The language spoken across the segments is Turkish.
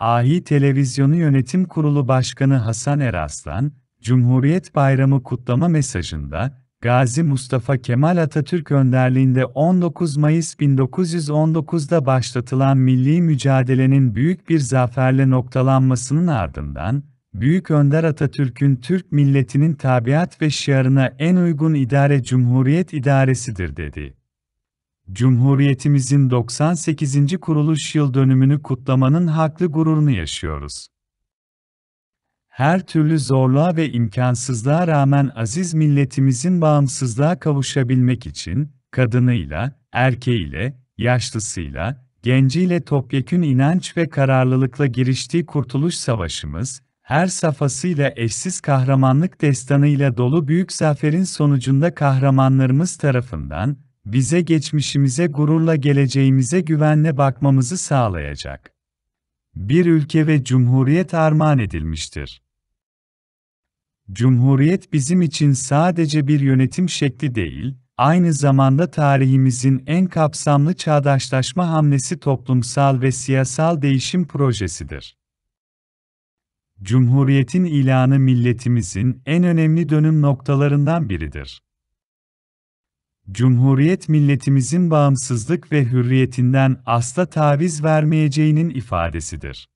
AI Televizyonu Yönetim Kurulu Başkanı Hasan Eraslan, Cumhuriyet Bayramı kutlama mesajında, Gazi Mustafa Kemal Atatürk önderliğinde 19 Mayıs 1919'da başlatılan milli mücadelenin büyük bir zaferle noktalanmasının ardından, Büyük Önder Atatürk'ün Türk milletinin tabiat ve şiarına en uygun idare Cumhuriyet idaresidir dedi. Cumhuriyetimizin 98. kuruluş yıl dönümünü kutlamanın haklı gururunu yaşıyoruz. Her türlü zorluğa ve imkansızlığa rağmen aziz milletimizin bağımsızlığa kavuşabilmek için kadınıyla, erkeğiyle, yaşlısıyla, genciyle topyekün inanç ve kararlılıkla giriştiği kurtuluş savaşımız, her safhasıyla eşsiz kahramanlık destanıyla dolu büyük zaferin sonucunda kahramanlarımız tarafından, bize geçmişimize gururla geleceğimize güvenle bakmamızı sağlayacak. Bir ülke ve cumhuriyet armağan edilmiştir. Cumhuriyet bizim için sadece bir yönetim şekli değil, aynı zamanda tarihimizin en kapsamlı çağdaşlaşma hamlesi toplumsal ve siyasal değişim projesidir. Cumhuriyetin ilanı milletimizin en önemli dönüm noktalarından biridir. Cumhuriyet milletimizin bağımsızlık ve hürriyetinden asla taviz vermeyeceğinin ifadesidir.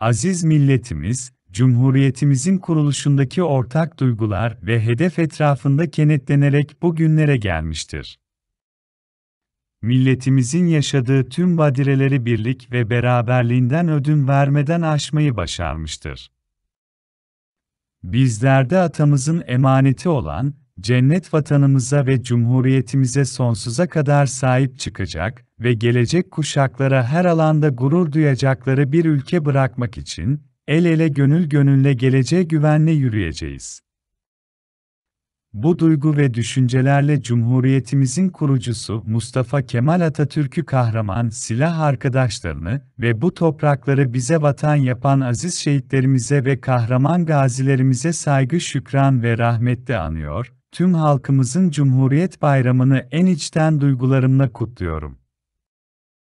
Aziz milletimiz, Cumhuriyetimizin kuruluşundaki ortak duygular ve hedef etrafında kenetlenerek bugünlere gelmiştir. Milletimizin yaşadığı tüm badireleri birlik ve beraberliğinden ödün vermeden aşmayı başarmıştır. Bizlerde atamızın emaneti olan, cennet vatanımıza ve cumhuriyetimize sonsuza kadar sahip çıkacak ve gelecek kuşaklara her alanda gurur duyacakları bir ülke bırakmak için el ele gönül gönülle geleceğe güvenle yürüyeceğiz. Bu duygu ve düşüncelerle Cumhuriyetimizin kurucusu Mustafa Kemal Atatürk'ü kahraman silah arkadaşlarını ve bu toprakları bize vatan yapan aziz şehitlerimize ve kahraman gazilerimize saygı şükran ve rahmetle anıyor, tüm halkımızın Cumhuriyet Bayramı'nı en içten duygularımla kutluyorum.